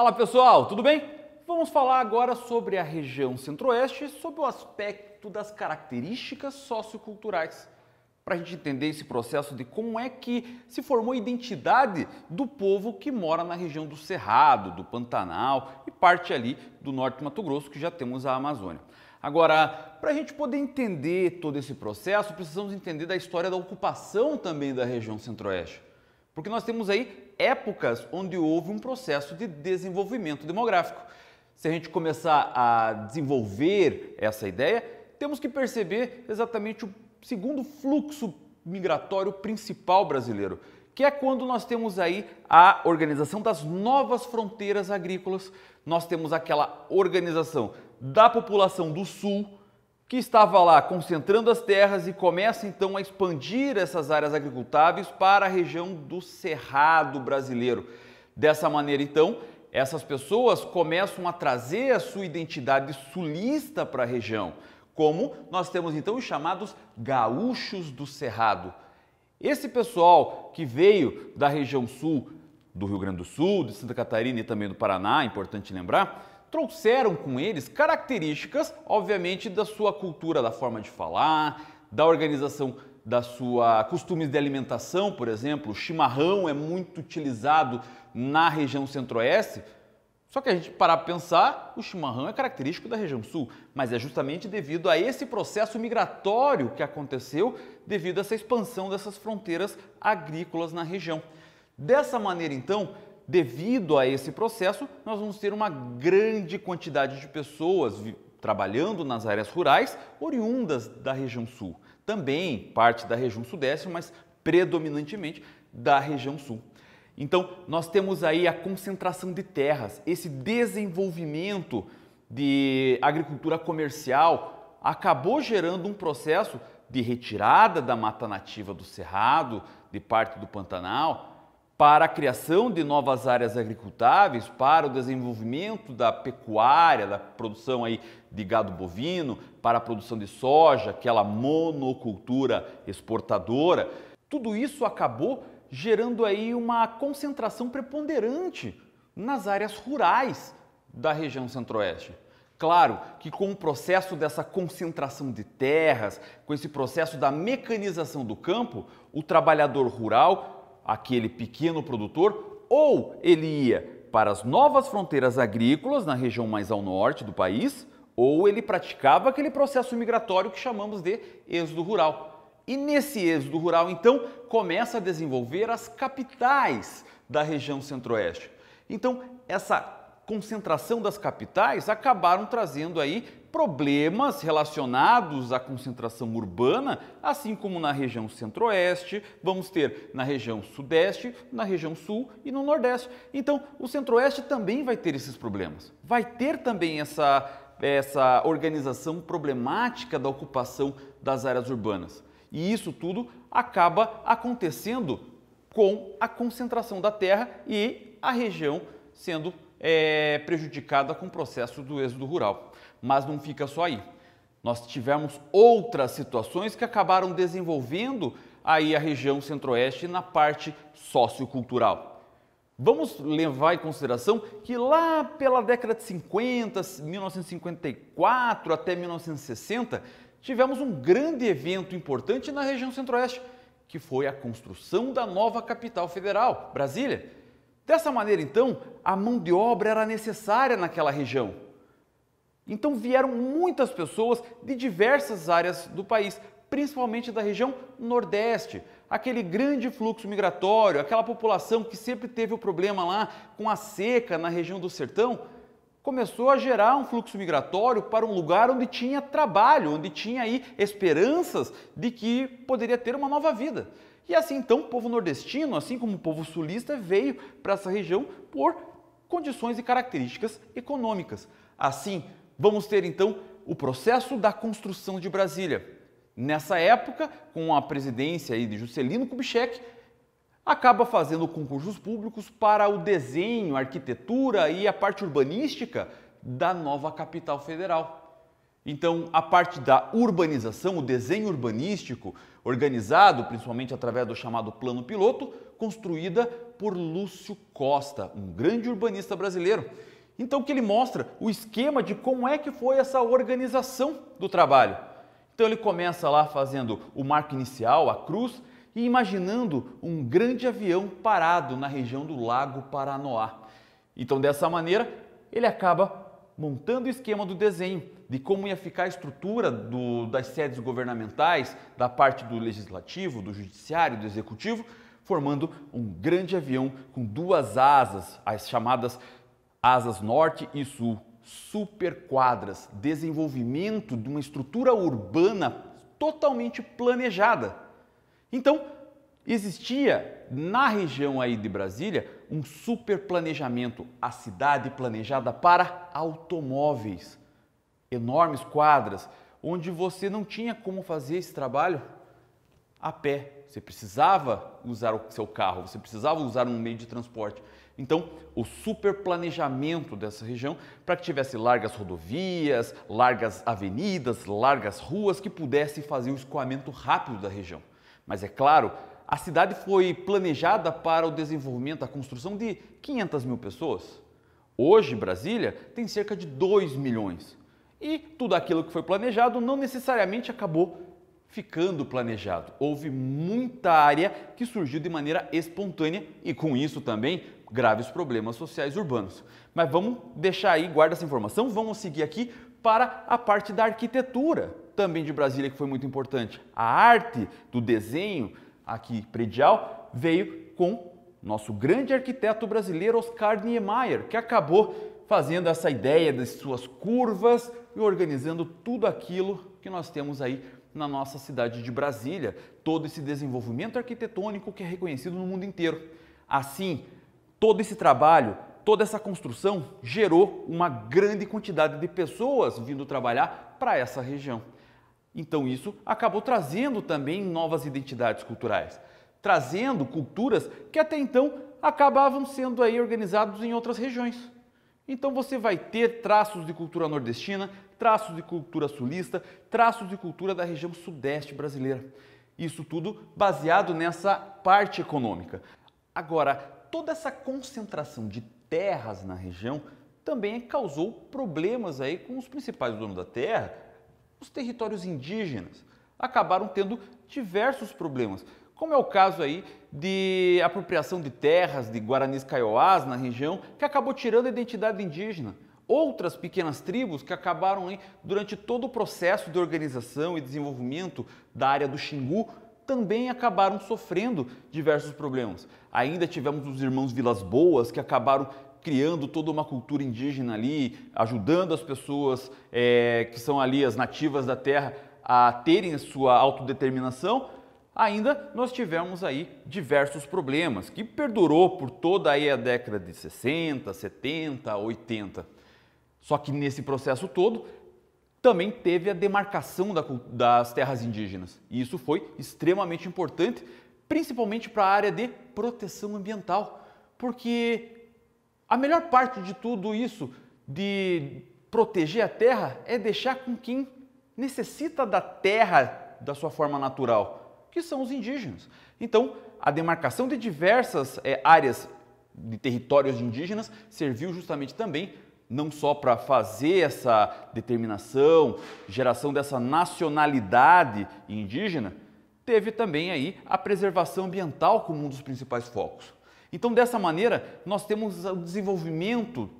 Fala pessoal, tudo bem? Vamos falar agora sobre a região Centro-Oeste, sobre o aspecto das características socioculturais, para a gente entender esse processo de como é que se formou a identidade do povo que mora na região do Cerrado, do Pantanal e parte ali do norte de Mato Grosso, que já temos a Amazônia. Agora, para a gente poder entender todo esse processo, precisamos entender da história da ocupação também da região Centro-Oeste, porque nós temos aí épocas onde houve um processo de desenvolvimento demográfico. Se a gente começar a desenvolver essa ideia, temos que perceber exatamente o segundo fluxo migratório principal brasileiro, que é quando nós temos aí a organização das novas fronteiras agrícolas. Nós temos aquela organização da população do sul, que estava lá concentrando as terras e começa então a expandir essas áreas agricultáveis para a região do Cerrado brasileiro. Dessa maneira, então, essas pessoas começam a trazer a sua identidade sulista para a região, como nós temos então os chamados gaúchos do Cerrado. Esse pessoal que veio da região sul do Rio Grande do Sul, de Santa Catarina e também do Paraná, é importante lembrar, trouxeram com eles características, obviamente, da sua cultura, da forma de falar, da organização da sua costumes de alimentação, por exemplo, o chimarrão é muito utilizado na região centro-oeste. Só que a gente parar para pensar, o chimarrão é característico da região sul, mas é justamente devido a esse processo migratório que aconteceu devido a essa expansão dessas fronteiras agrícolas na região. Dessa maneira, então, Devido a esse processo, nós vamos ter uma grande quantidade de pessoas trabalhando nas áreas rurais, oriundas da região sul. Também parte da região sudeste, mas predominantemente da região sul. Então, nós temos aí a concentração de terras, esse desenvolvimento de agricultura comercial acabou gerando um processo de retirada da mata nativa do Cerrado, de parte do Pantanal, para a criação de novas áreas agricultáveis, para o desenvolvimento da pecuária, da produção aí de gado bovino, para a produção de soja, aquela monocultura exportadora. Tudo isso acabou gerando aí uma concentração preponderante nas áreas rurais da região centro-oeste. Claro que com o processo dessa concentração de terras, com esse processo da mecanização do campo, o trabalhador rural aquele pequeno produtor ou ele ia para as novas fronteiras agrícolas na região mais ao norte do país ou ele praticava aquele processo migratório que chamamos de êxodo rural. E nesse êxodo rural, então, começa a desenvolver as capitais da região centro-oeste. Então, essa concentração das capitais acabaram trazendo aí problemas relacionados à concentração urbana, assim como na região centro-oeste, vamos ter na região sudeste, na região sul e no nordeste. Então, o centro-oeste também vai ter esses problemas. Vai ter também essa, essa organização problemática da ocupação das áreas urbanas. E isso tudo acaba acontecendo com a concentração da terra e a região sendo é, prejudicada com o processo do êxodo rural. Mas não fica só aí. Nós tivemos outras situações que acabaram desenvolvendo aí a região centro-oeste na parte sociocultural. Vamos levar em consideração que lá pela década de 50, 1954 até 1960, tivemos um grande evento importante na região centro-oeste, que foi a construção da nova capital federal, Brasília. Dessa maneira, então, a mão de obra era necessária naquela região. Então vieram muitas pessoas de diversas áreas do país, principalmente da região Nordeste. Aquele grande fluxo migratório, aquela população que sempre teve o problema lá com a seca na região do sertão, começou a gerar um fluxo migratório para um lugar onde tinha trabalho, onde tinha aí esperanças de que poderia ter uma nova vida. E assim então o povo nordestino, assim como o povo sulista, veio para essa região por condições e características econômicas. Assim, Vamos ter então o processo da construção de Brasília. Nessa época, com a presidência de Juscelino Kubitschek, acaba fazendo concursos públicos para o desenho, a arquitetura e a parte urbanística da nova capital federal. Então, a parte da urbanização, o desenho urbanístico, organizado principalmente através do chamado Plano Piloto, construída por Lúcio Costa, um grande urbanista brasileiro. Então que ele mostra o esquema de como é que foi essa organização do trabalho. Então ele começa lá fazendo o marco inicial, a cruz, e imaginando um grande avião parado na região do Lago Paranoá. Então dessa maneira, ele acaba montando o esquema do desenho de como ia ficar a estrutura do, das sedes governamentais, da parte do legislativo, do judiciário, do executivo, formando um grande avião com duas asas, as chamadas asas norte e sul, superquadras, desenvolvimento de uma estrutura urbana totalmente planejada. Então, existia na região aí de Brasília um super planejamento, a cidade planejada para automóveis, enormes quadras, onde você não tinha como fazer esse trabalho a pé, você precisava usar o seu carro, você precisava usar um meio de transporte. Então, o superplanejamento dessa região para que tivesse largas rodovias, largas avenidas, largas ruas que pudessem fazer o escoamento rápido da região. Mas é claro, a cidade foi planejada para o desenvolvimento, a construção de 500 mil pessoas. Hoje, Brasília tem cerca de 2 milhões. E tudo aquilo que foi planejado não necessariamente acabou ficando planejado. Houve muita área que surgiu de maneira espontânea e com isso também graves problemas sociais urbanos. Mas vamos deixar aí, guarda essa informação, vamos seguir aqui para a parte da arquitetura, também de Brasília que foi muito importante. A arte do desenho aqui predial veio com nosso grande arquiteto brasileiro Oscar Niemeyer, que acabou fazendo essa ideia das suas curvas e organizando tudo aquilo que nós temos aí na nossa cidade de Brasília, todo esse desenvolvimento arquitetônico que é reconhecido no mundo inteiro. Assim, todo esse trabalho, toda essa construção gerou uma grande quantidade de pessoas vindo trabalhar para essa região. Então, isso acabou trazendo também novas identidades culturais, trazendo culturas que até então acabavam sendo aí organizados em outras regiões. Então você vai ter traços de cultura nordestina, traços de cultura sulista, traços de cultura da região sudeste brasileira. Isso tudo baseado nessa parte econômica. Agora, toda essa concentração de terras na região também causou problemas aí com os principais donos da terra, os territórios indígenas. Acabaram tendo diversos problemas como é o caso aí de apropriação de terras de Guaranis Kaiowás na região, que acabou tirando a identidade indígena. Outras pequenas tribos que acabaram aí, durante todo o processo de organização e desenvolvimento da área do Xingu, também acabaram sofrendo diversos problemas. Ainda tivemos os irmãos Vilas Boas que acabaram criando toda uma cultura indígena ali, ajudando as pessoas é, que são ali as nativas da terra a terem a sua autodeterminação, ainda nós tivemos aí diversos problemas que perdurou por toda aí a década de 60, 70, 80. Só que nesse processo todo também teve a demarcação da, das terras indígenas e isso foi extremamente importante, principalmente para a área de proteção ambiental, porque a melhor parte de tudo isso de proteger a terra é deixar com quem necessita da terra da sua forma natural que são os indígenas. Então, a demarcação de diversas é, áreas de territórios de indígenas serviu justamente também não só para fazer essa determinação, geração dessa nacionalidade indígena, teve também aí a preservação ambiental como um dos principais focos. Então, dessa maneira, nós temos o desenvolvimento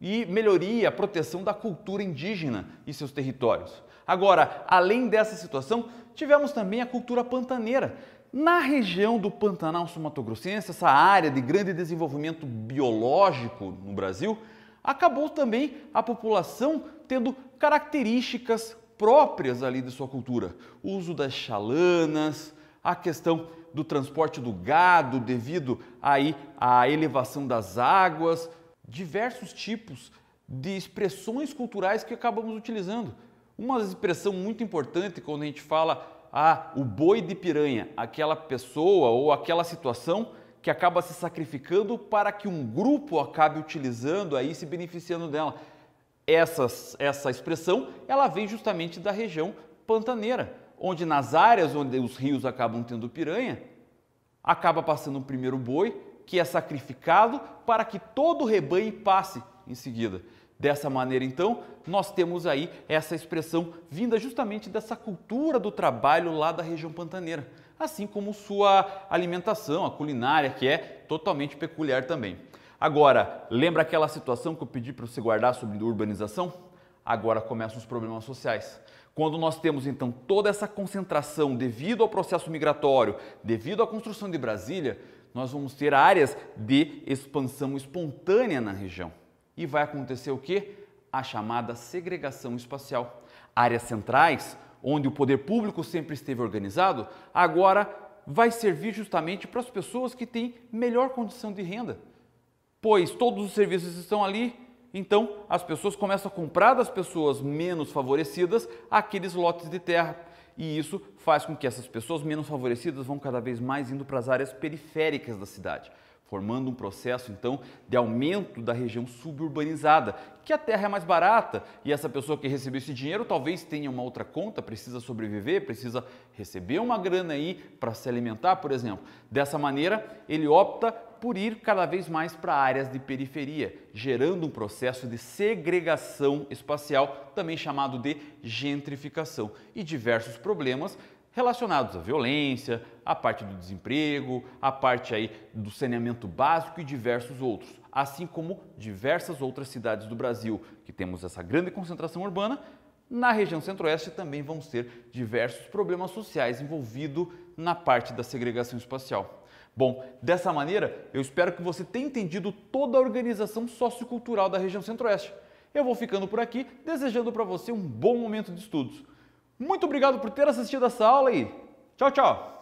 e melhoria, a proteção da cultura indígena e seus territórios. Agora, além dessa situação, tivemos também a cultura pantaneira. Na região do Pantanal Sumatogrossense, essa área de grande desenvolvimento biológico no Brasil, acabou também a população tendo características próprias ali de sua cultura. O uso das chalanas, a questão do transporte do gado devido aí à elevação das águas, diversos tipos de expressões culturais que acabamos utilizando. Uma expressão muito importante quando a gente fala ah, o boi de piranha, aquela pessoa ou aquela situação que acaba se sacrificando para que um grupo acabe utilizando aí se beneficiando dela. Essas, essa expressão ela vem justamente da região pantaneira, onde nas áreas onde os rios acabam tendo piranha, acaba passando o primeiro boi que é sacrificado para que todo o rebanho passe em seguida. Dessa maneira, então, nós temos aí essa expressão vinda justamente dessa cultura do trabalho lá da região pantaneira, assim como sua alimentação, a culinária, que é totalmente peculiar também. Agora, lembra aquela situação que eu pedi para você guardar sobre urbanização? Agora começam os problemas sociais. Quando nós temos então toda essa concentração devido ao processo migratório, devido à construção de Brasília, nós vamos ter áreas de expansão espontânea na região e vai acontecer o que? A chamada segregação espacial. Áreas centrais, onde o poder público sempre esteve organizado, agora vai servir justamente para as pessoas que têm melhor condição de renda. Pois todos os serviços estão ali, então as pessoas começam a comprar das pessoas menos favorecidas aqueles lotes de terra. E isso faz com que essas pessoas menos favorecidas vão cada vez mais indo para as áreas periféricas da cidade formando um processo então de aumento da região suburbanizada, que a terra é mais barata e essa pessoa que recebeu esse dinheiro talvez tenha uma outra conta, precisa sobreviver, precisa receber uma grana aí para se alimentar, por exemplo. Dessa maneira, ele opta por ir cada vez mais para áreas de periferia, gerando um processo de segregação espacial, também chamado de gentrificação, e diversos problemas relacionados à violência, à parte do desemprego, à parte aí do saneamento básico e diversos outros, assim como diversas outras cidades do Brasil que temos essa grande concentração urbana. Na região centro-oeste também vão ser diversos problemas sociais envolvidos na parte da segregação espacial. Bom, dessa maneira, eu espero que você tenha entendido toda a organização sociocultural da região centro-oeste. Eu vou ficando por aqui, desejando para você um bom momento de estudos. Muito obrigado por ter assistido essa aula e tchau, tchau!